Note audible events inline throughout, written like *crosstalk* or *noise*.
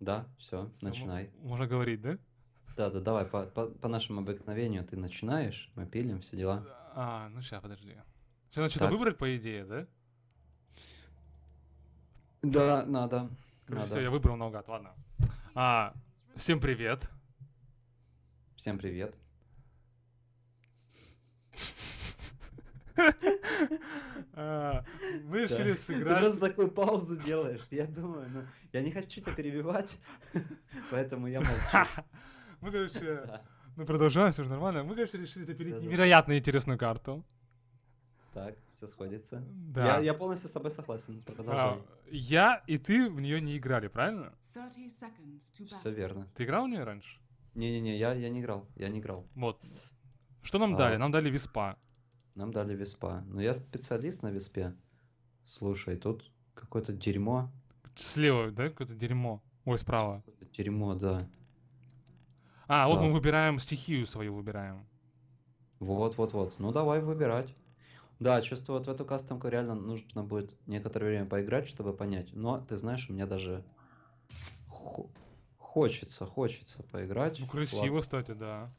Да, все, начинай. Можно говорить, да? Да, да, давай, по, по, по нашему обыкновению ты начинаешь, мы пилим, все дела. А, ну сейчас, подожди. Все, надо что-то выбрать, по идее, да? Да, надо. Короче, все, я выбрал много. ладно. А, всем привет. Всем привет. *laughs* А, мы решили сыграть. Ты просто такую паузу делаешь. Я думаю, ну, я не хочу тебя перебивать, *laughs* поэтому я молчу. *laughs* Мы, короче, *laughs* ну продолжаем, все же нормально. Мы, конечно, решили запилить невероятно интересную карту. Так, все сходится. Да. Я, я полностью с тобой согласен. А, продолжай. А, я и ты в нее не играли, правильно? Все верно. Ты играл в нее раньше? Не-не-не, я, я не играл. Я не играл. Вот. Что нам а... дали? Нам дали виспа. Нам дали веспа. Но я специалист на веспе. Слушай, тут какое-то дерьмо. Слева, да, какое-то дерьмо? Ой, справа. Дерьмо, да. А, да. вот мы выбираем стихию свою, выбираем. Вот-вот-вот. Ну, давай выбирать. Да, чувствую, вот в эту кастомку реально нужно будет некоторое время поиграть, чтобы понять. Но, ты знаешь, у меня даже Х... хочется, хочется поиграть. Ну, красиво, Ладно. кстати, да.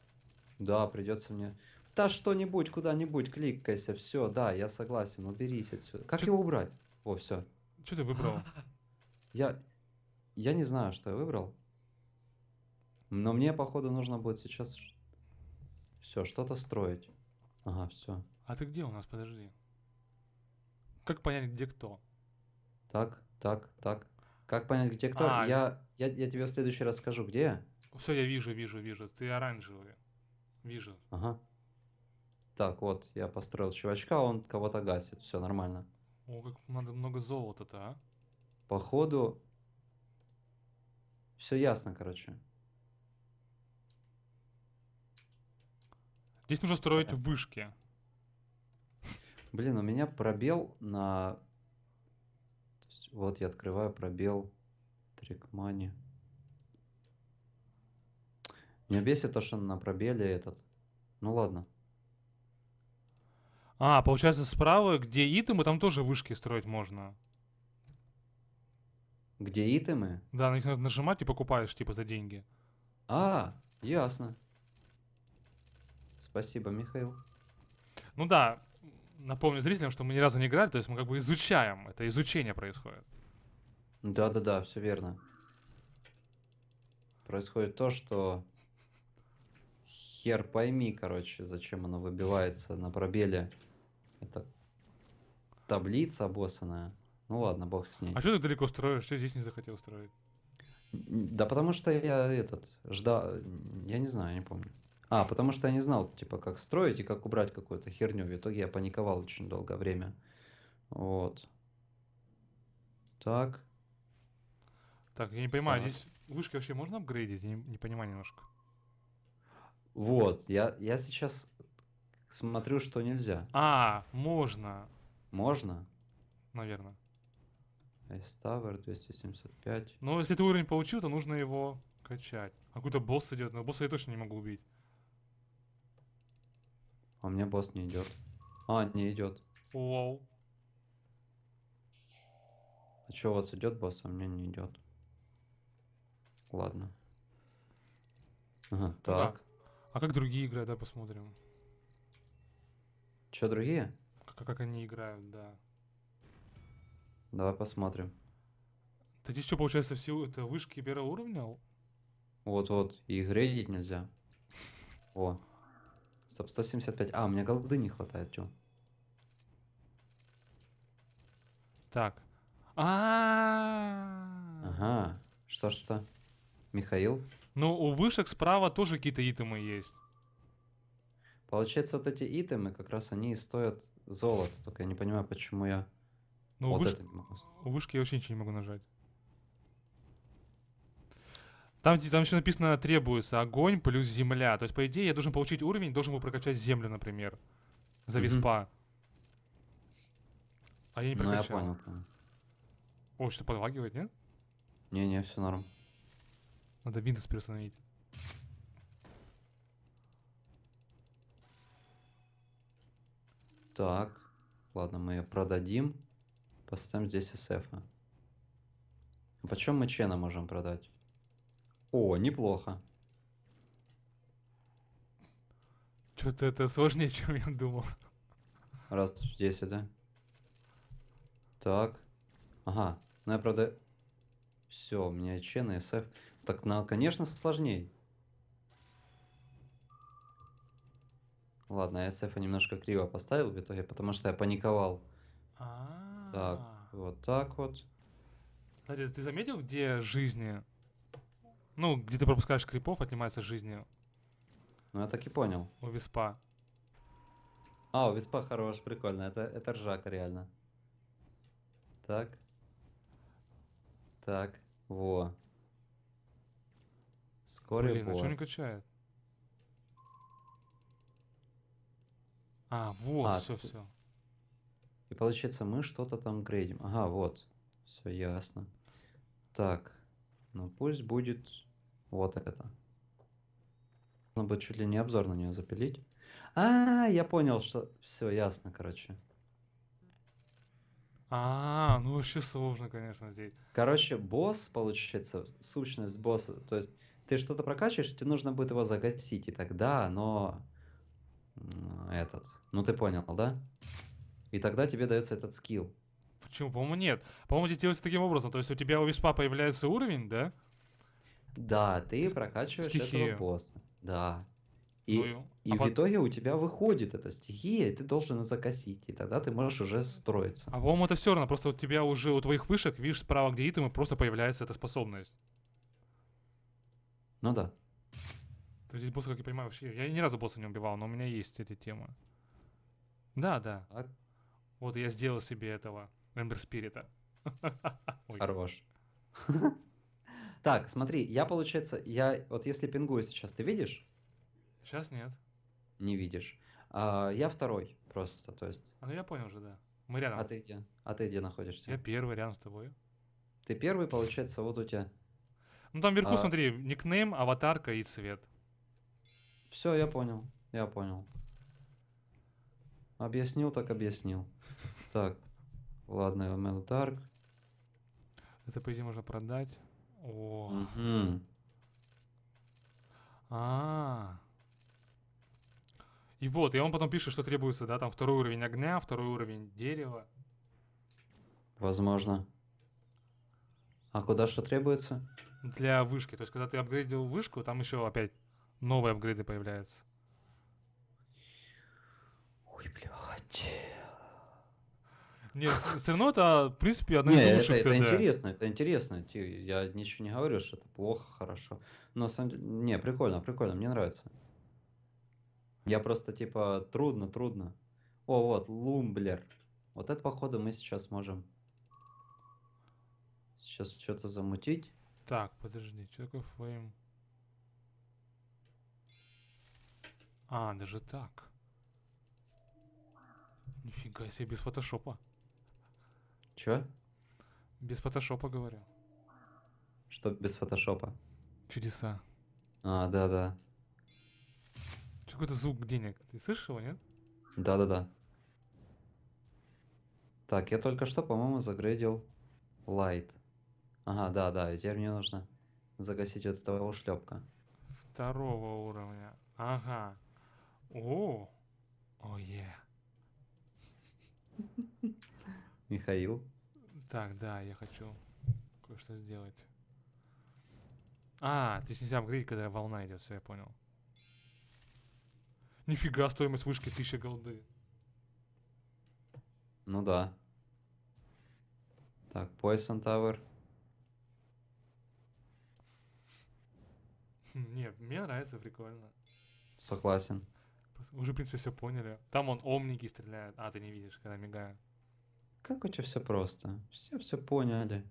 Да, придется мне... Да что-нибудь, куда-нибудь кликайся, все, да, я согласен, уберись отсюда. Как Чё... его убрать? О, все. Что ты выбрал? Я... Я не знаю, что я выбрал. Но мне, походу, нужно будет сейчас... Все, что-то строить. Ага, все. А ты где у нас? Подожди. Как понять, где кто? Так, так, так. Как понять, где кто? А, я, я, я тебе в следующий раз скажу, где я. Все, я вижу, вижу, вижу. Ты оранжевый. Вижу. Ага. Так, вот, я построил чувачка, он кого-то гасит, все нормально. О, как надо много золота-то, а? Походу, все ясно, короче. Здесь нужно строить да. вышки. Блин, у меня пробел на... Есть, вот я открываю пробел Трикмани. Меня бесит то, что на пробеле этот. Ну ладно. А, получается, справа, где итемы, там тоже вышки строить можно. Где итемы? Да, на них надо нажимать и покупаешь, типа, за деньги. А, ясно. Спасибо, Михаил. Ну да, напомню зрителям, что мы ни разу не играли, то есть мы как бы изучаем, это изучение происходит. Да-да-да, все верно. Происходит то, что хер пойми, короче, зачем оно выбивается на пробеле. Это таблица обоссанная. Ну ладно, бог с ней. А что ты далеко строишь? Что здесь не захотел строить? Да потому что я этот ждал, я не знаю, я не помню. А, потому что я не знал, типа, как строить и как убрать какую-то херню. В итоге я паниковал очень долгое время. Вот. Так. Так, я не понимаю, так. здесь вышки вообще можно апгрейдить? Я не, не понимаю немножко. Вот, я, я сейчас Смотрю, что нельзя. А, можно. Можно? Наверное. Ice Tower 275. Ну, если ты уровень получил, то нужно его качать. А какой-то босс идет, но босса я точно не могу убить. А у меня босс не идет. А, не идет. Вау. А что у вас идет босс, а у меня не идет? Ладно. Ага, ну так. Да. А как другие игры, да, посмотрим. Че, другие? Как, как они играют, да. Давай посмотрим. Ты здесь что, получается, все это вышки первого уровня? Вот-вот, и их нельзя. О. Стоп, 175. А, у меня голды не хватает, чё? Так. А. Ага. Что что? Михаил? Ну, у вышек справа тоже какие-то итемы есть. Получается, вот эти итемы, как раз они и стоят золото. Только я не понимаю, почему я ну, вот выш... это не могу. У вышки я вообще ничего не могу нажать. Там, там еще написано требуется огонь плюс земля. То есть, по идее, я должен получить уровень, должен был прокачать землю, например. За виспа. Mm-hmm. А я не прокачал. Ну, я понял, понял. О, что подлагивает, нет? Не-не, все норм. Надо Windows переустановить. Так. Ладно, мы ее продадим. Поставим здесь SF. А почем мы Чена можем продать? О, неплохо. Что-то это сложнее, *laughs* чем я думал. Раз здесь да? Так. Ага. Ну я правда... Все, у меня Чена, и SF. Так, ну, конечно, сложнее. Ладно, я сефа немножко криво поставил в итоге, потому что я паниковал. А -а -а. Так, вот так вот. Кстати, ты заметил, где жизни? Ну, где ты пропускаешь крипов, отнимается жизни. Ну, я так и понял. У виспа. А, у виспа хорош, прикольно. Это, это ржака реально. Так. Так, во. Скорее. Блин, во. а что не качает? А, вот, а, все, ты... все. И получается, мы что-то там грейдим. Ага, вот. Все ясно. Так. Ну пусть будет вот это. Нужно будет чуть ли не обзор на нее запилить. А, -а, -а я понял, что... Все ясно, короче. А, -а, а, ну вообще сложно, конечно, здесь. Короче, босс, получается, сущность босса. То есть ты что-то прокачиваешь, тебе нужно будет его загасить, и тогда оно этот. Ну ты понял, да? И тогда тебе дается этот скилл. Почему? По-моему, нет. По-моему, здесь делается таким образом. То есть у тебя у виспа появляется уровень, да? Да, ты прокачиваешь Стихию. этого босса. Да. И, ну, и а в по... итоге у тебя выходит эта стихия, и ты должен ее закосить, и тогда ты можешь уже строиться. А по-моему, это все равно, просто у тебя уже у твоих вышек, видишь, справа где итемы, просто появляется эта способность. Ну да. То есть босса, как я понимаю, вообще... Я ни разу босса не убивал, но у меня есть эта тема. Да, да. А? Вот я сделал себе этого Эмбер Спирита. *laughs* Хорош. *laughs* Так, смотри, я, получается, я... Вот если пингую сейчас, ты видишь? Сейчас нет. Не видишь. А, я второй просто, то есть... А, ну я понял уже, да. Мы рядом. А ты где? А ты где находишься? Я первый рядом с тобой. Ты первый, получается, вот у тебя... Ну там вверху, а... смотри, никнейм, аватарка и цвет. Все, я понял. Я понял. Объяснил, так объяснил. Так. Ладно, Mel Dark. Это, по идее, можно продать. О. А. -а, -а. И вот, и он потом пишет, что требуется, да, там второй уровень огня, второй уровень дерева. Возможно. А куда что требуется? Для вышки. То есть, когда ты апгрейдил вышку, там еще опять новые апгрейды появляются. Ой, блядь. Нет, все равно это, в принципе, одна из лучших это, это интересно, это интересно. Я ничего не говорю, что это плохо, хорошо. Но на самом деле, не, прикольно, прикольно, мне нравится. Я просто, типа, трудно, трудно. О, вот, лумблер. Вот это, походу, мы сейчас можем сейчас что-то замутить. Так, подожди, что такое фейм? Flame... А, даже так. Нифига себе, без фотошопа. Чё? Без фотошопа, говорю. Что без фотошопа? Чудеса. А, да-да. Какой-то звук денег. Ты слышишь его, нет? Да-да-да. Так, я только что, по-моему, загрейдил лайт. Ага, да-да, и теперь мне нужно загасить вот этого ушлепка. Второго уровня. Ага. О, о, е. Михаил. Так, да, я хочу кое-что сделать. А, то есть нельзя обгрыть, когда волна идет, все, я понял. Нифига, стоимость вышки 1000 голды. Ну да. Так, Poison Tower. Хм, не, мне нравится, прикольно. Согласен уже, в принципе, все поняли. Там он омники стреляет. А, ты не видишь, когда мигаю. Как у тебя все просто? Все все поняли.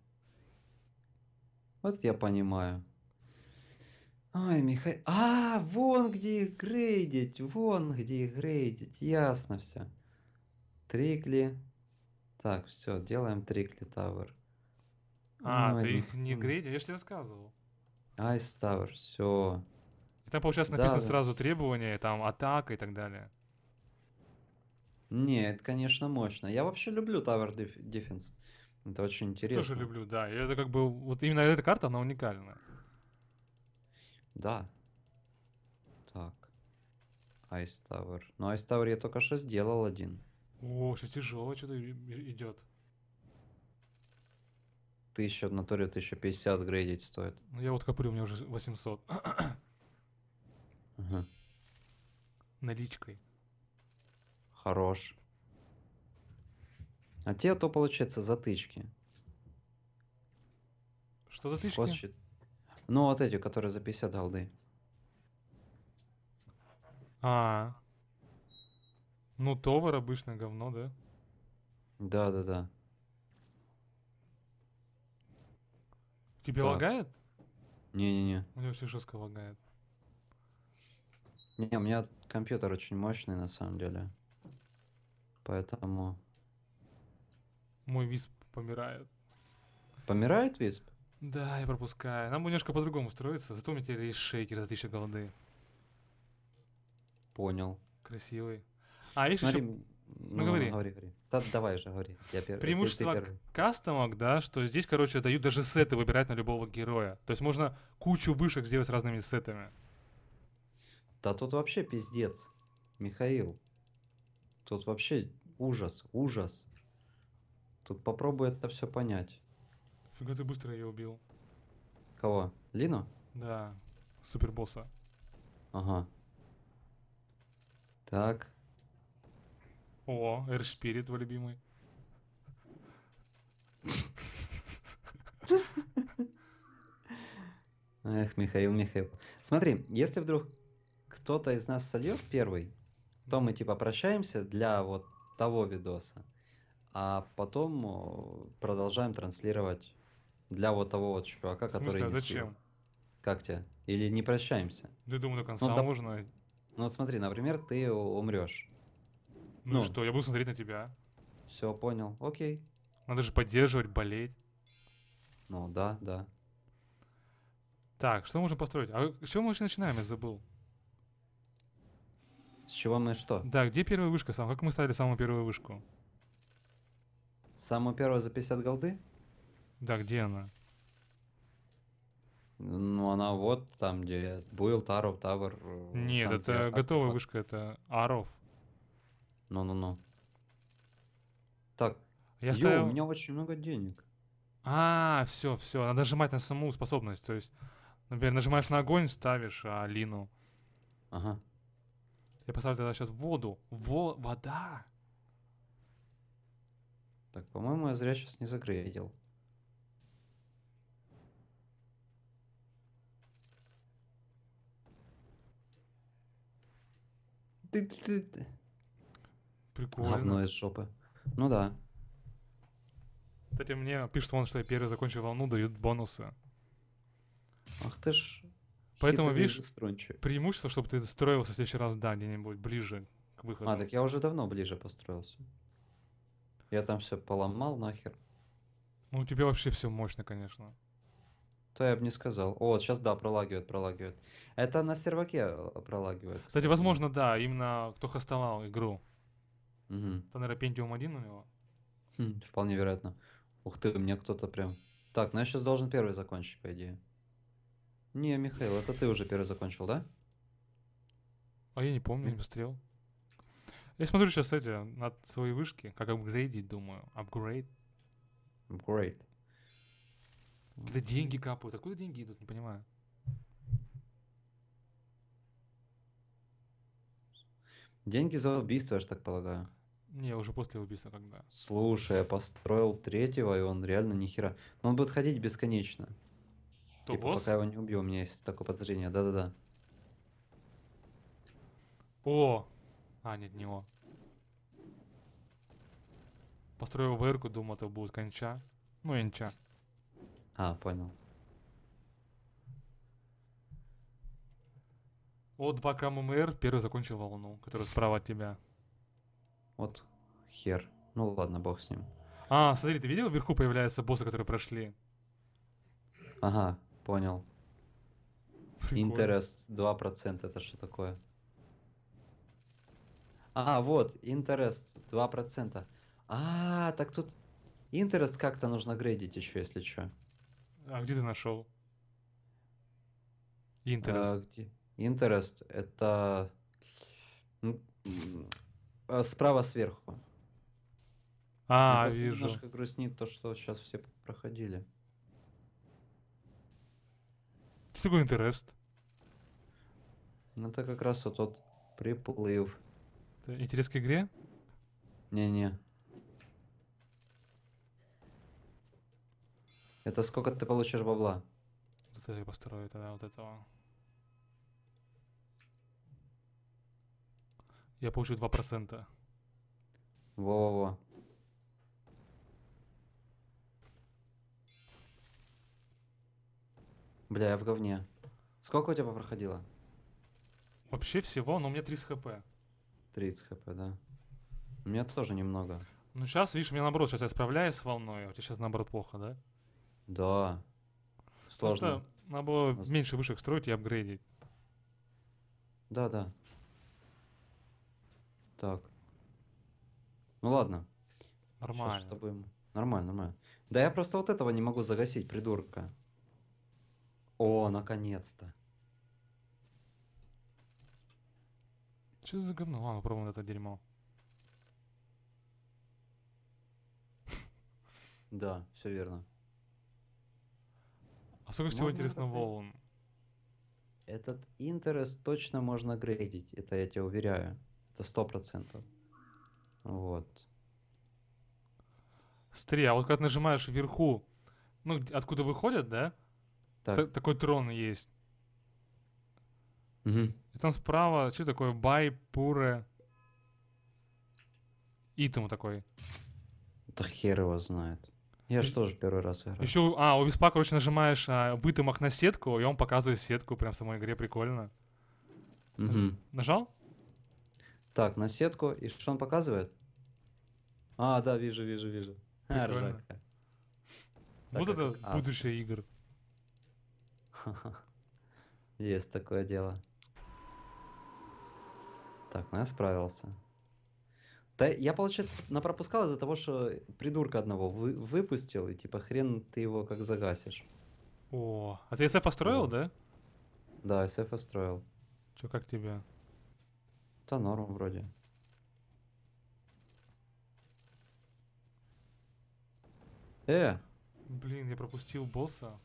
Вот я понимаю. Ай, Михаил. А, вон где их грейдить. Вон где их грейдить. Ясно все. Трикли. Так, все, делаем трикли тавер. А, Ой, ты их не хм. грейдил? Я же тебе рассказывал. Айс тавер, все. Там, получается, написано да, сразу да. требования, там, атака и так далее. Нет, конечно, мощно. Я вообще люблю Tower Defense. Это очень интересно. Тоже люблю, да. И это как бы, вот именно эта карта, она уникальная. Да. Так. Ice Tower. Ну, Ice Tower я только что сделал один. О, что тяжело что-то идет. Тысяча, в натуре 1050 грейдить стоит. Ну, я вот коплю, у меня уже 800. Ага. Наличкой. Хорош. А те, а то получается затычки. Что затычки? Косчет. Ну вот эти, которые за 50 голды. А. Ну товар обычное говно, да? Да, да, да. Тебе так. лагает? Не-не-не. У него все жестко лагает. Не, у меня компьютер очень мощный на самом деле. Поэтому... Мой висп помирает. Помирает висп? Да, я пропускаю. Нам немножко по-другому строится, зато у меня теперь есть шейкер за 1000 голды. Понял. Красивый. А, есть Смотри, еще... Ну, ну говори. говори, говори. Да, давай же, говори. Я пер... Преимущество ты, кастомок, да, что здесь, короче, дают даже сеты выбирать на любого героя. То есть можно кучу вышек сделать с разными сетами. Да тут вообще пиздец, Михаил. Тут вообще ужас, ужас. Тут попробуй это все понять. Фига ты быстро ее убил. Кого? Лину? Да, супербосса. Ага. Так. О, Air твой любимый. Эх, Михаил, Михаил. Смотри, если вдруг кто-то из нас сольет первый, то мы типа прощаемся для вот того видоса, а потом продолжаем транслировать для вот того вот чувака, который смысле, который... А зачем? Как тебе? Или не прощаемся? Ну, да думаю, до конца ну, доп... можно. Ну смотри, например, ты умрешь. Ну, ну что, я буду смотреть на тебя. Все, понял. Окей. Надо же поддерживать, болеть. Ну да, да. Так, что можно построить? А с чего мы вообще начинаем? Я забыл. С чего мы что? Да, где первая вышка? Сам? Как мы ставили самую первую вышку? Самую первую за 50 голды? Да, где она? Ну, она вот там, где был Таров, Тавр. Э, Нет, там, это готовая вышка, это Аров. Ну-ну-ну. Так, я Йо, ставил... у меня очень много денег. А, все, все. Надо нажимать на саму способность. То есть, например, нажимаешь на огонь, ставишь алину Ага. Я поставлю тогда сейчас воду. Во вода! Так, по-моему, я зря сейчас не загрейдил. Ты, ты, ты. Прикольно. Говно из жопы. Ну да. Кстати, мне пишет он, что я первый закончил волну, дают бонусы. Ах ты ж Поэтому, видишь, преимущество, чтобы ты строился в следующий раз, да, где-нибудь ближе к выходу. А, так я уже давно ближе построился. Я там все поломал нахер. Ну, у тебя вообще все мощно, конечно. То я бы не сказал. О, сейчас да, пролагивает, пролагивает. Это на серваке э, пролагивает. Кстати, кстати возможно, да, именно кто хостовал игру. Угу. Это, наверное, Pentium 1 у него. Хм, вполне вероятно. Ух ты, мне кто-то прям... Так, ну я сейчас должен первый закончить, по идее. Не, Михаил, это ты уже первый закончил, да? А я не помню, не посмотрел. Я смотрю сейчас эти на свои вышки, как апгрейдить, думаю. Апгрейд. Апгрейд. Когда деньги капают. Откуда деньги идут, не понимаю. Деньги за убийство, я же так полагаю. Не, уже после убийства когда. Слушай, я построил третьего, и он реально нихера. Но он будет ходить бесконечно. То типа, босс? пока его не убью, у меня есть такое подозрение. Да-да-да. О! А, нет, не он. Построил ВРК, думал, это будет конча. Ну, инча. А, понял. Вот 2 КММР, эм первый закончил волну, которая справа от тебя. Вот хер. Ну ладно, бог с ним. А, смотри, ты видел, вверху появляются боссы, которые прошли? Ага, Понял. Прикольно. Интерес 2% это что такое? А, вот, интерес 2%. А, так тут интерес как-то нужно грейдить еще, если что. А где ты нашел? Интерес. А, интерес это а, справа сверху. А, вижу. Немножко грустнит то, что сейчас все проходили. такой интерес? Ну, это как раз вот тот приплыв. Это интерес к игре? Не-не. Это сколько ты получишь бабла? это я построю тогда вот этого. Я получу 2%. Во-во-во. Бля, я в говне. Сколько у тебя проходило? Вообще всего, но ну, у меня 30 хп. 30 хп, да. У меня тоже немного. Ну сейчас, видишь, мне наоборот, сейчас я справляюсь с волной, а у тебя сейчас наоборот плохо, да? Да. Сложно. Просто надо было Нас... меньше вышек строить и апгрейдить. Да, да. Так. Ну ладно. Нормально. Сейчас, чтобы... Нормально, нормально. Да я просто вот этого не могу загасить, придурка. О, наконец-то. Что за говно? Ладно, попробуем это дерьмо. Да, все верно. А сколько всего интересно волн? Этот интерес точно можно грейдить, это я тебя уверяю. Это сто процентов. Вот. Смотри, а вот когда нажимаешь вверху, ну, откуда выходят, да? Так. Такой трон есть. Угу. И там справа, что такое, бай, пуре. И тому такой. Да хер его знает. Я же тоже первый раз играю. Еще, а, у виспа, короче, нажимаешь а, вытымах на сетку, и он показывает сетку прям в самой игре, прикольно. Угу. Нажал? Так, на сетку, и что он показывает? А, да, вижу, вижу, вижу. ржака. Вот так, это как... будущее а. игр. *laughs* Есть такое дело. Так, ну я справился. Да, я, получается, напропускал из-за того, что придурка одного вы, выпустил, и типа хрен ты его как загасишь. О, а ты СФ построил, да? Да, СФ построил. Че, как тебе? Да норм вроде. Э! Блин, я пропустил босса.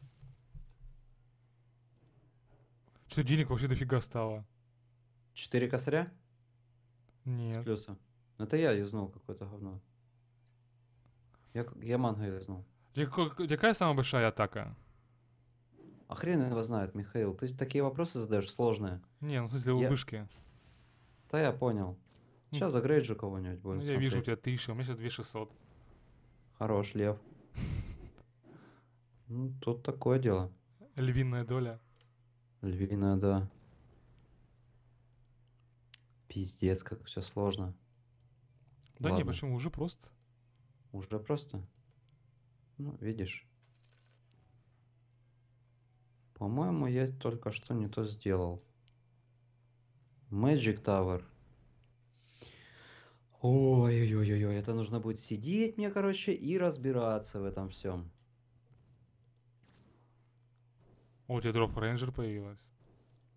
Что денег вообще дофига стало? Четыре косаря? Нет. С плюса. Ну, это я юзнул какое-то говно. Я, я манго юзнул. Какая самая большая атака? А хрен его знает, Михаил. Ты такие вопросы задаешь сложные. Не, ну в смысле, я... вышки. Да я понял. Ну, сейчас загрейджу кого-нибудь будем ну, Я смотреть. вижу, у тебя 1000, у меня сейчас 2600. Хорош, Лев. *laughs* Ну, тут такое дело. Львиная доля. Львина, да. Пиздец, как все сложно. Да Ладно. не, почему? Уже просто. Уже просто? Ну, видишь. По-моему, я только что не то сделал. Magic Tower. Ой-ой-ой-ой, это нужно будет сидеть мне, короче, и разбираться в этом всем. О, у тебя Дроп Рейнджер появилась.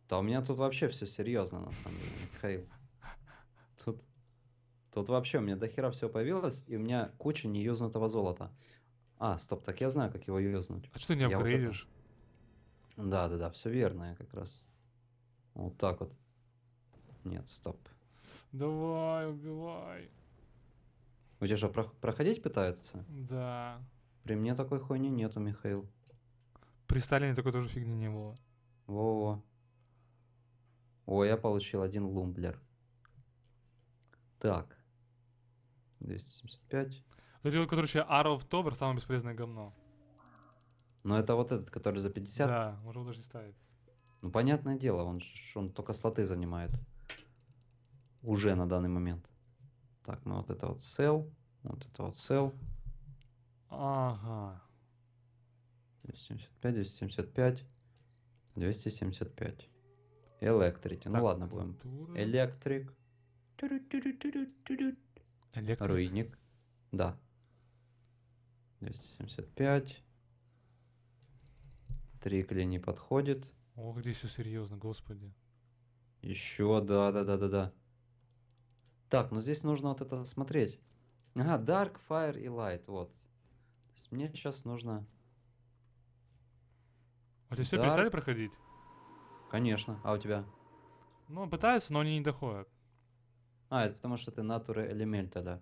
Да у меня тут вообще все серьезно, на самом деле, Михаил. *laughs* Тут, тут вообще у меня дохера все появилось, и у меня куча неюзнутого золота. А, стоп, так я знаю, как его юзнуть. А что ты не апгрейдишь? Вот это... Да, да, да, все верно, я как раз. Вот так вот. Нет, стоп. Давай, убивай. У тебя же проходить пытаются? Да. При мне такой хуйни нету, Михаил. При Сталине такой тоже фигни не было. Во-во. О, я получил один лумблер. Так. 275. Ну, это, короче, Arrow of Tower, самое бесполезное говно. Но это вот этот, который за 50? Да, уже даже не ставит. Ну, понятное дело, он, он только слоты занимает. Уже на данный момент. Так, мы вот это вот sell, вот это вот sell. Ага. 275, 275, 275. Электрики. Ну ладно, будем. Электрик. Электрик. Руйник. Да. 275. Трикли не подходит. ох где все серьезно, господи. Еще, да, да, да, да, да. Так, ну здесь нужно вот это смотреть. Ага, Dark, Fire и Light, вот. То есть мне сейчас нужно а ты все да. перестали проходить? Конечно. А у тебя? Ну, пытаются, но они не доходят. А, это потому что ты натуры элемель тогда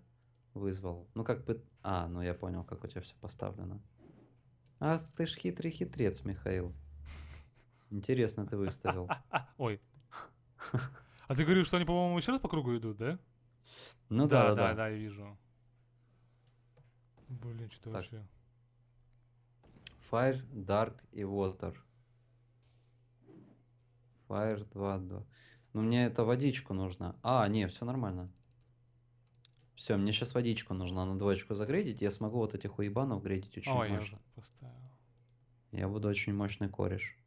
вызвал. Ну, как бы... А, ну я понял, как у тебя все поставлено. А ты ж хитрый хитрец, Михаил. Интересно ты выставил. *laughs* Ой. А ты говорил, что они, по-моему, еще раз по кругу идут, да? Ну да, да, да, да, да я вижу. Блин, что так. вообще? Fire, Dark и Water. Fire 2, 2. Но мне это водичку нужно. А, не, все нормально. Все, мне сейчас водичку нужно а на двоечку загрейдить. Я смогу вот этих уебанов грейдить очень Ой, мощно. Я, поставил. я буду очень мощный кореш.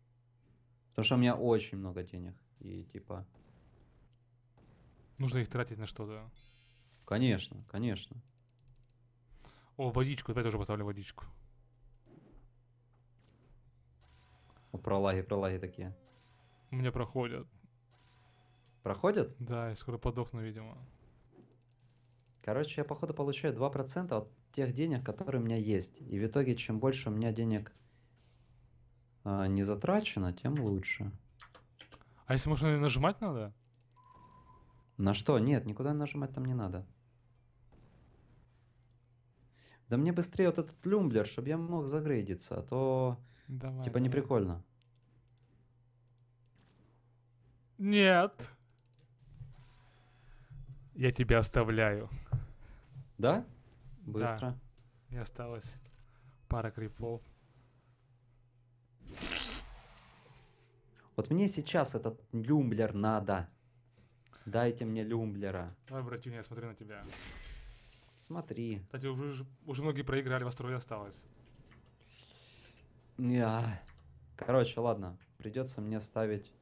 Потому что у меня очень много денег. И типа... Нужно их тратить на что-то. Конечно, конечно. О, водичку, опять уже поставлю водичку. Про пролаги, про такие. У меня проходят. Проходят? Да, я скоро подохну, видимо. Короче, я походу получаю 2% от тех денег, которые у меня есть. И в итоге, чем больше у меня денег э, не затрачено, тем лучше. А если можно нажимать надо? На что? Нет, никуда нажимать там не надо. Да мне быстрее вот этот люмблер, чтобы я мог загрейдиться, а то Давай. Типа не прикольно. Нет. Я тебя оставляю. Да? Быстро. Да. Мне осталось пара крипов. Вот мне сейчас этот люмблер надо. Дайте мне люмблера. Давай, братюня, я смотрю на тебя. Смотри. Кстати, уже, уже многие проиграли, вас трое осталось. Я, Короче, ладно. Придется мне ставить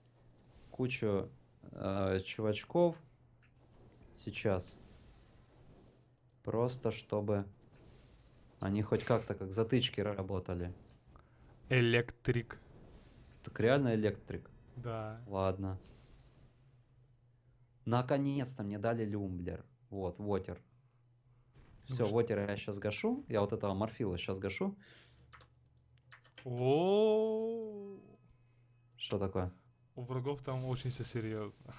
кучу э, чувачков сейчас. Просто чтобы они хоть как-то как затычки работали. Электрик. Так реально электрик? Да. Ладно. Наконец-то мне дали люмблер. Вот, вотер. Ну Все, вотер я сейчас гашу. Я вот этого морфила сейчас гашу. О. Что такое? У врагов там очень все серьезно.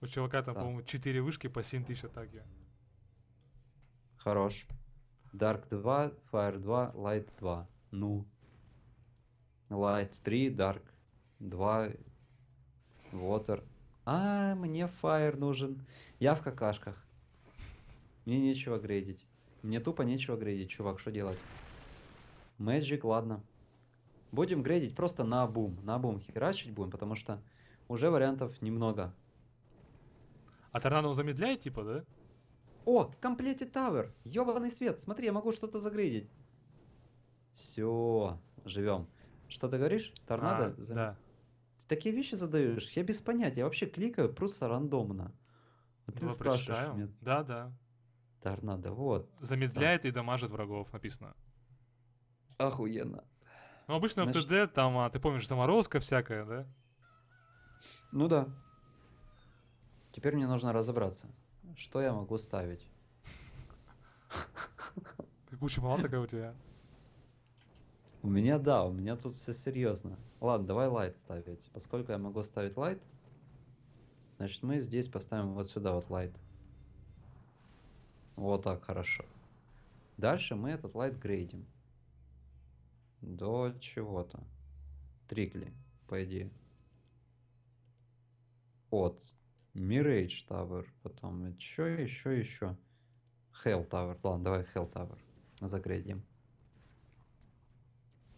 У чувака там, по-моему, 4 вышки по 7 тысяч атаки. Хорош. Dark 2, Fire 2, Light 2. Ну. Light 3, Dark 2, Water. А, мне Fire нужен. Я в какашках. Мне нечего грейдить. Мне тупо нечего грейдить, чувак, что делать? Magic, ладно. Будем грейдить просто на бум. На бум херачить будем, потому что уже вариантов немного. А торнадо замедляет, типа, да? О, комплете тавер. Ёбаный свет. Смотри, я могу что-то загрейдить. Все, живем. Что ты говоришь? Торнадо? А, зам... Да. Ты такие вещи задаешь? Я без понятия. Я вообще кликаю просто рандомно. А ты ну, спрашиваешь меня. Да, да. Торнадо, вот. Замедляет да. и дамажит врагов, написано. Охуенно. Ну, обычно Значит... в ТД там, а, ты помнишь, заморозка всякая, да? Ну да. Теперь мне нужно разобраться, что я могу ставить. Куча мала такая у тебя. У меня да, у меня тут все серьезно. Ладно, давай лайт ставить. Поскольку я могу ставить лайт, значит мы здесь поставим вот сюда вот лайт. Вот так хорошо. Дальше мы этот лайт грейдим до чего-то. Трикли, по идее. От Mirage Tower, потом еще, еще, еще. Hell Tower. Ладно, давай Hell Tower. Загрейдим.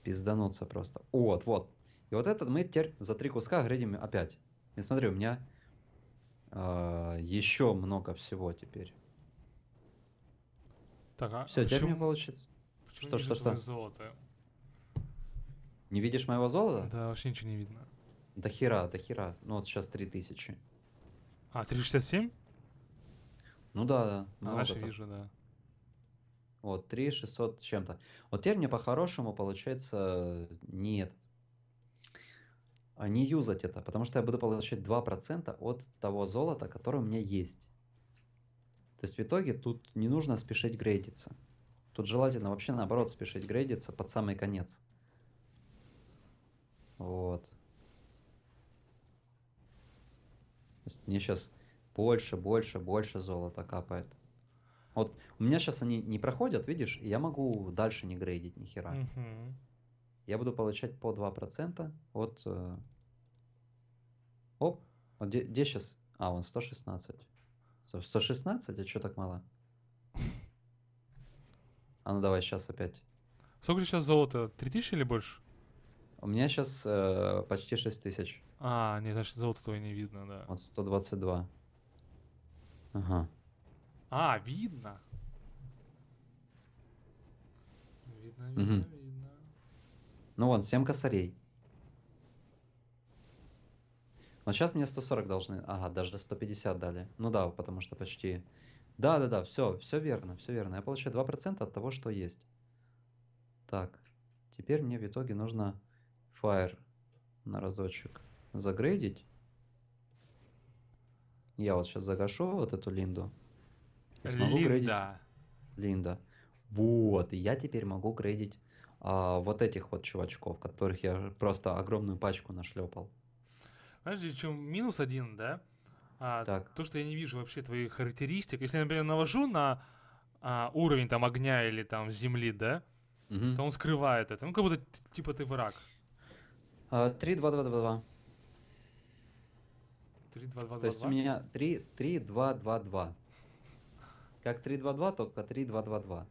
Пиздануться просто. Вот, вот. И вот этот мы теперь за три куска грейдим опять. И смотри, у меня э, еще много всего теперь. Так, а Все, почему... теперь мне получится. Почему что, что, что? Золото? Не видишь моего золота? Да, вообще ничего не видно. До хера, до хера. Ну вот сейчас 3000. А, 367? Ну да, да. А наши так. вижу, да. Вот, 3 600 чем-то. Вот теперь мне по-хорошему получается э, нет. А не юзать это, потому что я буду получать 2% от того золота, которое у меня есть. То есть в итоге тут не нужно спешить грейдиться. Тут желательно вообще наоборот спешить грейдиться под самый конец. Вот. мне сейчас больше, больше, больше золота капает. Вот у меня сейчас они не проходят, видишь, и я могу дальше не грейдить ни хера. Угу. Я буду получать по 2% от... Э... Оп, вот где, где сейчас? А, он 116. 116? А что так мало? *laughs* А ну давай сейчас опять. Сколько же сейчас золота? 3000 или больше? У меня сейчас э, почти 6 тысяч. А, нет, даже золото твое не видно, да. Вот 122. Ага. А, видно. Видно, видно, угу. видно. Ну вон, 7 косарей. Вот сейчас мне 140 должны... Ага, даже до 150 дали. Ну да, потому что почти... Да-да-да, все, все верно, все верно. Я получаю 2% от того, что есть. Так, теперь мне в итоге нужно Fire на разочек загрейдить. Я вот сейчас загашу вот эту Линду. И смогу Линда. грейдить. Линда. Вот, и я теперь могу грейдить а, вот этих вот чувачков, которых я просто огромную пачку нашлепал. Знаешь, чем минус один, да? А, так. То, что я не вижу вообще твоих характеристик. Если я, например, навожу на а, уровень там огня или там земли, да, угу. то он скрывает это. Ну, как будто типа ты враг. 3, 2, 2, 2, 2. 3, 2, 2, 2, То есть у меня 3, 3, 2, 2, 2. Как 3, 2, 2, только 3, 2, 2, 2.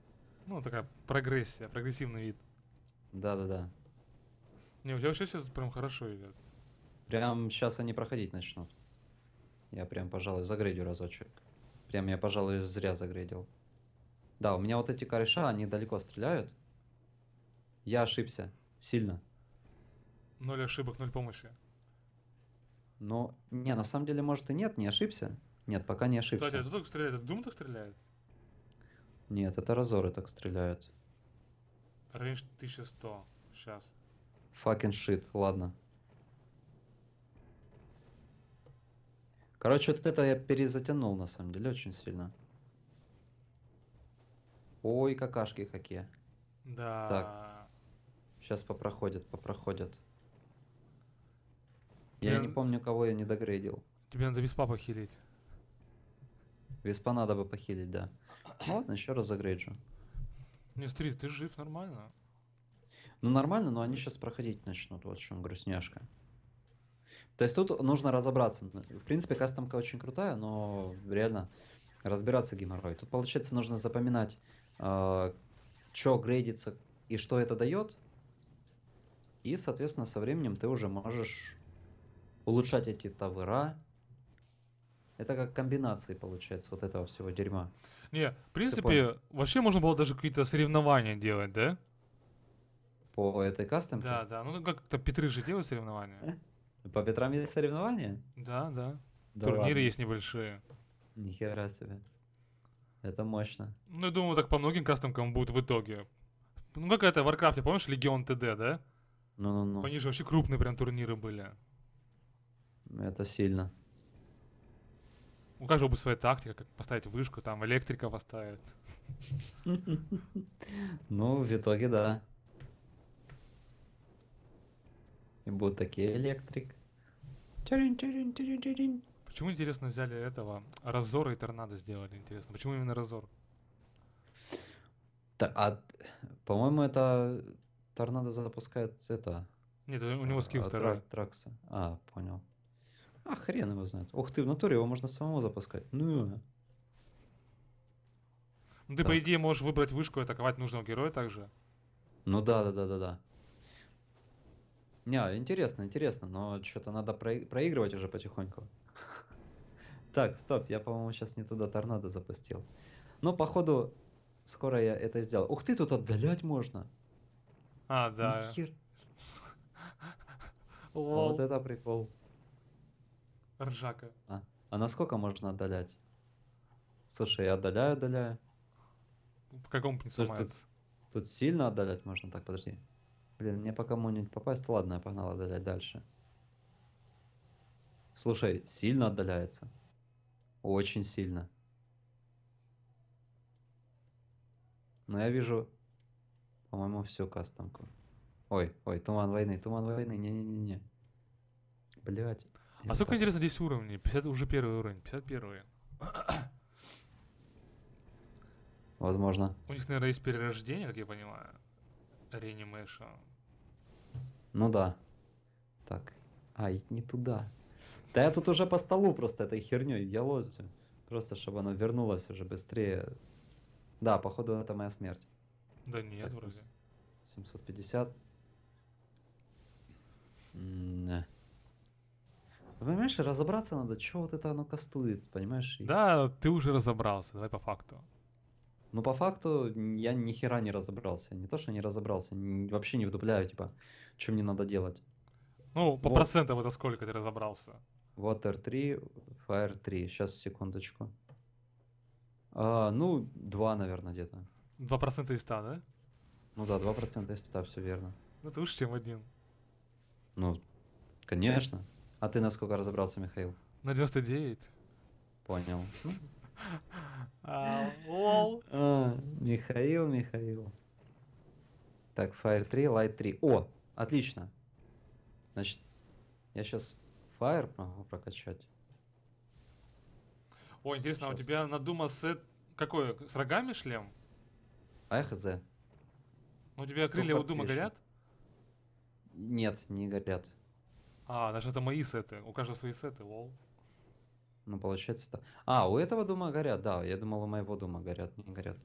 Ну, такая прогрессия, прогрессивный вид. Да-да-да. Не, у тебя вообще сейчас прям хорошо идет. Прям сейчас они проходить начнут. Я прям, пожалуй, загрейдю разочек. Прям я, пожалуй, зря загрейдил. Да, у меня вот эти кореша, они далеко стреляют. Я ошибся. Сильно. Ноль ошибок, ноль помощи. Но, не, на самом деле, может и нет, не ошибся. Нет, пока не ошибся. Кстати, а кто так стреляет? Это Doom так стреляет? Нет, это разоры так стреляют. Рейндж 1100. Сейчас. Fucking shit, ладно. Короче, вот это я перезатянул, на самом деле, очень сильно. Ой, какашки какие. Да. Так. Сейчас попроходят, попроходят. Я, не помню, кого я не догрейдил. Тебе надо виспа похилить. Виспа надо бы похилить, да. *coughs* Ну ладно, еще раз загрейджу. Не, стрит, ты жив нормально. Ну нормально, но они сейчас проходить начнут, вот в чем грустняшка. То есть тут нужно разобраться. В принципе, кастомка очень крутая, но реально разбираться геморрой. Тут, получается, нужно запоминать, э, что грейдится и что это дает. И, соответственно, со временем ты уже можешь улучшать эти товара. Это как комбинации получается вот этого всего дерьма. Не, в принципе, вообще можно было даже какие-то соревнования делать, да? По этой кастомке? Да, да. Ну как-то Петры же делают соревнования. По Петрам есть соревнования? Да, да. да Турниры ладно. есть небольшие. Нихера себе. Это мощно. Ну, я думаю, так по многим кастомкам будут в итоге. Ну, как это в Warcraft, помнишь, Легион ТД, да? Ну-ну-ну. Они же вообще крупные прям турниры были. Это сильно. У каждого будет своя тактика, как поставить вышку, там электрика поставят. Ну, в итоге, да. И будут такие электрик. Почему, интересно, взяли этого Разора и Торнадо сделали, интересно? Почему именно Разор? Так, а, по-моему, это Торнадо запускает это... Нет, у него скилл э, второй. Тракса. А, понял. А хрен его знает. Ох ты, в натуре его можно самому запускать. Ну. ну ты, так. по идее, можешь выбрать вышку и атаковать нужного героя также. Ну да, да, да, да, да. Не, интересно, интересно, но что-то надо про проигрывать уже потихоньку. *laughs* Так, стоп, я, по-моему, сейчас не туда торнадо запустил. Но, ну, походу, скоро я это сделал. Ух ты, тут отдалять можно. А, да. Нихер. *laughs* Вот это прикол. Ржака. А, а насколько можно отдалять? Слушай, я отдаляю, отдаляю. По какому принципу? Слушай, тут, тут сильно отдалять можно? Так, подожди. Блин, мне по кому-нибудь попасть? Ладно, я погнал отдалять дальше. Слушай, сильно отдаляется. Очень сильно. Но я вижу, по-моему, всю кастомку. Ой, ой, туман войны, туман войны, не-не-не-не. Блять. А сколько, интересно, здесь уровней? 50, уже первый уровень, 51 Возможно. У них, наверное, есть перерождение, как я понимаю. Реанимейшн. Ну да. Так. Ай, не туда. Да я тут уже по столу просто этой херней я лозю. Просто, чтобы она вернулась уже быстрее. Да, походу, это моя смерть. Да нет, так, вроде. 750. М -м -м. Понимаешь, разобраться надо, что вот это оно кастует, понимаешь? И... Да, ты уже разобрался, давай по факту. Ну по факту я ни хера не разобрался. Не то, что не разобрался, вообще не вдупляю, типа, что мне надо делать. Ну, по вот. процентам это сколько ты разобрался? Water 3, Fire 3. Сейчас, секундочку. А, ну, 2, наверное, где-то. 2% из 100, да? Ну да, 2% из 100, все верно. Ну, это лучше, чем один. Ну, конечно. А ты насколько разобрался, Михаил? На 99. Понял. *laughs* А, а, Михаил, Михаил. Так, Fire 3, Light 3. О, отлично. Значит, я сейчас Fire могу прокачать. О, интересно, а у тебя на Дума сет какой? С рогами шлем? А Ну, хз. У тебя крылья у Дума горят? Нет, не горят. А, значит, это мои сеты. У каждого свои сеты, лол. Ну, получается, да. А, у этого дома горят, да. Я думал, у моего дома горят. Не горят.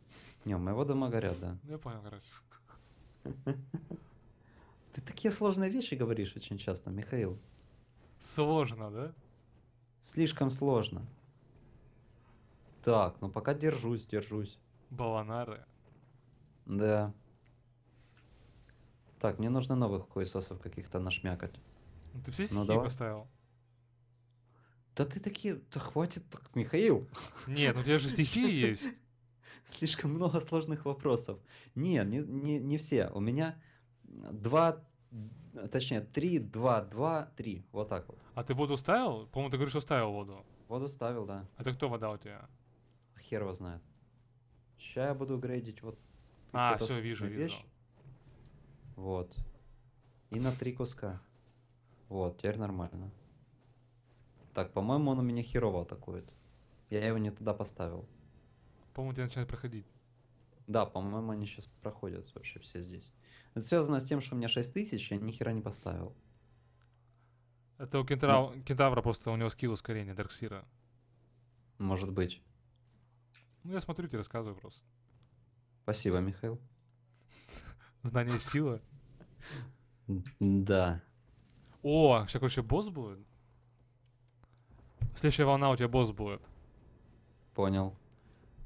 Не, у моего дома горят, да. Ну, я понял, короче. *laughs* Ты такие сложные вещи говоришь очень часто, Михаил. Сложно, да? Слишком сложно. Так, ну пока держусь, держусь. Баланары. Да. Так, мне нужно новых хуесосов каких-то нашмякать. Ну, ты все ну, стихи ну, давай. поставил? Да ты такие... Да хватит, так, Михаил. Нет, ну у тебя же *laughs* стихи есть. Слишком много сложных вопросов. Не, не, не, не все. У меня два... Точнее, три, два, два, три. Вот так вот. А ты воду ставил? По-моему, ты говоришь, что ставил воду. Воду ставил, да. А ты кто вода у тебя? Хер его знает. Сейчас я буду грейдить вот... А, все, вижу, вещь. вижу. Вот. И на три куска. Вот, теперь нормально. Так, по-моему, он у меня херово атакует. Я его не туда поставил. По-моему, тебя начинает проходить. Да, по-моему, они сейчас проходят вообще все здесь. Это связано с тем, что у меня 6000, я нихера не поставил. Это у кентавра, ну, кентавра просто, у него скилл ускорения Дарксира. Может быть. Ну, я смотрю, тебе рассказываю просто. Спасибо, Михаил. *laughs* Знание сила. Да. О, сейчас, короче, босс будет? Следующая волна у тебя босс будет. Понял.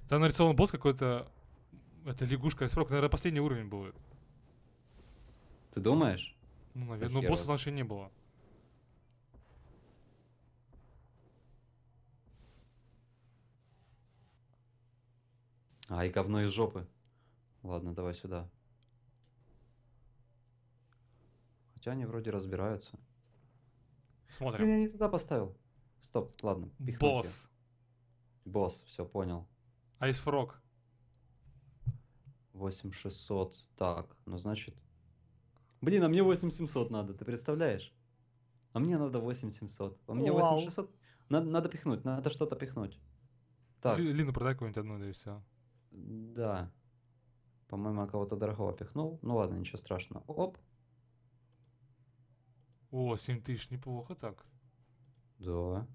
Там нарисован босс какой-то... Это лягушка из фрок. Наверное, последний уровень будет. Ты думаешь? Ну, наверное. Ну, босса раньше не было. А, и говно из жопы. Ладно, давай сюда. Хотя они вроде разбираются. Смотрим. Блин, я не туда поставил. Стоп, ладно. Босс. Я. Босс, все, понял. Айсфрог. 8600. Так, ну значит... Блин, а мне 8700 надо, ты представляешь? А мне надо 8700. А мне Вау. 8600. Надо, надо пихнуть, надо что-то пихнуть. Так. Лину продай какую-нибудь одну, да и все. Да. По-моему, я кого-то дорогого пихнул. Ну ладно, ничего страшного. Оп. О, 7 тысяч, неплохо так. Да.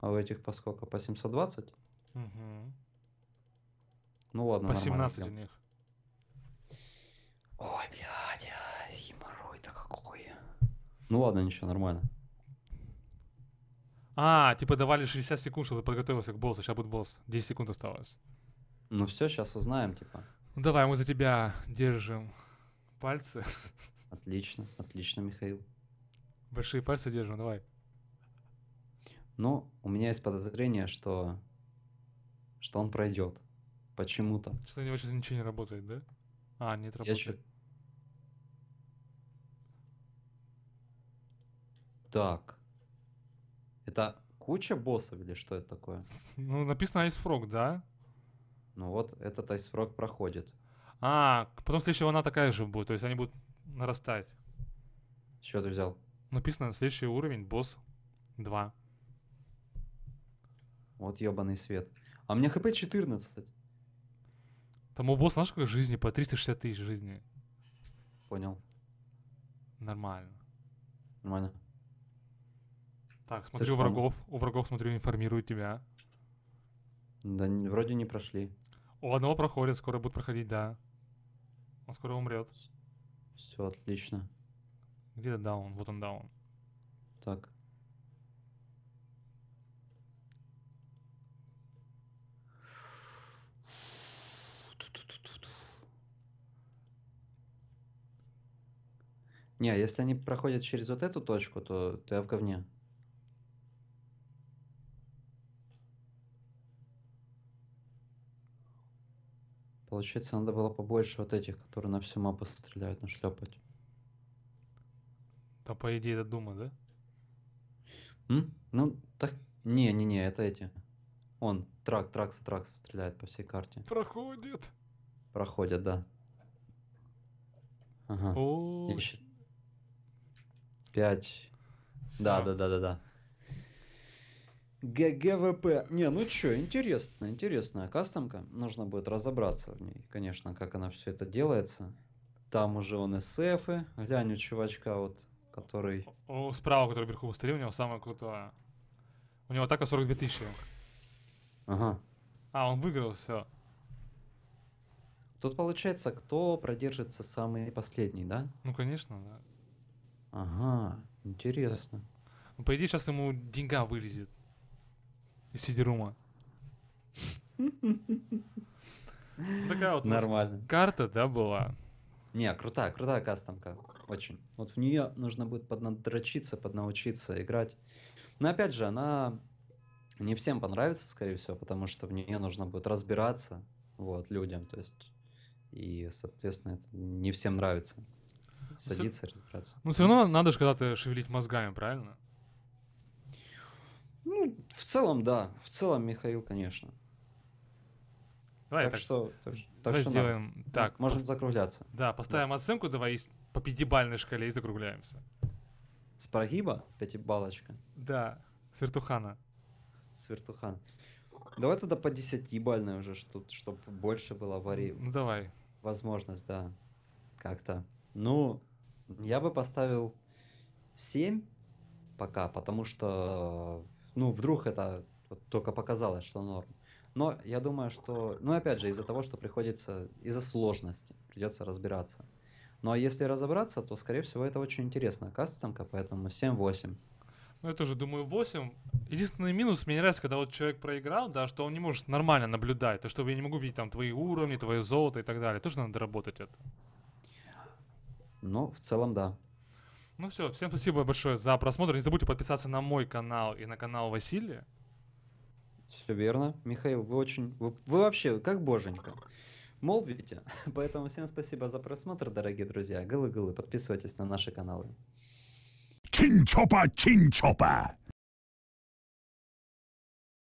А у этих по сколько? По 720? Угу. Ну ладно, По 17 идем. у них. Ой, блядь, геморрой-то какой. Ну ладно, ничего, нормально. А, типа давали 60 секунд, чтобы подготовился к боссу. Сейчас будет босс. 10 секунд осталось. Ну все, сейчас узнаем, типа. Ну давай, мы за тебя держим пальцы. *laughs* Отлично, отлично, Михаил. Большие пальцы держим, давай. Ну, у меня есть подозрение, что, что он пройдет. Почему-то. Что у него что-то ничего не работает, да? А, нет, работает. Я чё... Так. Это куча боссов или что это такое? *laughs* Ну, написано Ice Frog, да? Ну вот, этот Ice Frog проходит. А, потом следующая волна такая же будет, то есть они будут нарастать. С ты взял? Написано следующий уровень, босс 2. Вот ебаный свет. А у меня хп 14. Там у босса, знаешь, как жизни? По 360 тысяч жизни. Понял. Нормально. Нормально. Так, смотрю у врагов. У врагов, смотрю, информируют тебя. Да, вроде не прошли. У одного проходит, скоро будет проходить, да. Он скоро умрет. Все отлично. Где-то даун, вот он даун. Так. Не, а если они проходят через вот эту точку, то, ты в говне. Получается, надо было побольше вот этих, которые на всю мапу стреляют, нашлепать. Там, по идее, это Дума, да? М? Ну, так... Не-не-не, это эти. Он, трак, тракса, тракса стреляет по всей карте. Проходит. Проходят, да. Ага. О, Еще... Пять. Да, да, да, да, да. ГГВП. Не, ну чё, интересно, интересная кастомка. Нужно будет разобраться в ней, конечно, как она все это делается. Там уже он и Глянь у чувачка вот который... О, справа, который вверху быстрее, у него самое крутое, У него атака 42 тысячи. Ага. А, он выиграл, все. Тут получается, кто продержится самый последний, да? Ну, конечно, да. Ага, интересно. Ну, по идее, сейчас ему деньга вылезет из сидерума. *laughs* Такая вот Нормально. карта, да, была. Не, крутая, крутая кастомка. Очень. Вот в нее нужно будет поднадрочиться, поднаучиться играть. Но опять же, она не всем понравится, скорее всего, потому что в нее нужно будет разбираться вот, людям. То есть, и, соответственно, это не всем нравится. Ну, садиться и разбираться. Ну, все равно надо же когда-то шевелить мозгами, правильно? Ну, в целом, да. В целом, Михаил, конечно. Давай так, так что, так, давай что сделаем нам, так. Можем по... закругляться. Да, поставим да. оценку, давай из, по пятибалльной шкале и закругляемся. С прогиба пятибалочка? Да, с вертухана. С вертухана. Давай тогда по десятибалльной уже, чтобы чтоб больше было вари... Ну давай. Возможность, да. Как-то. Ну, я бы поставил 7 пока, потому что, ну, вдруг это вот только показалось, что норм. Но я думаю, что, ну опять же, из-за того, что приходится, из-за сложности придется разбираться. Но ну, а если разобраться, то, скорее всего, это очень интересно. кастомка, поэтому 7-8. Ну, я тоже думаю 8. Единственный минус, мне не нравится, когда вот человек проиграл, да, что он не может нормально наблюдать, то чтобы я не могу видеть там твои уровни, твои золото и так далее. Тоже надо работать это. Ну, в целом, да. Ну все, всем спасибо большое за просмотр. Не забудьте подписаться на мой канал и на канал Василия. Все верно. Михаил, вы очень... Вы, вы вообще как боженька. Молвите. *laughs* Поэтому всем спасибо за просмотр, дорогие друзья. Голы-голы. Подписывайтесь на наши каналы. Чинчопа, чинчопа!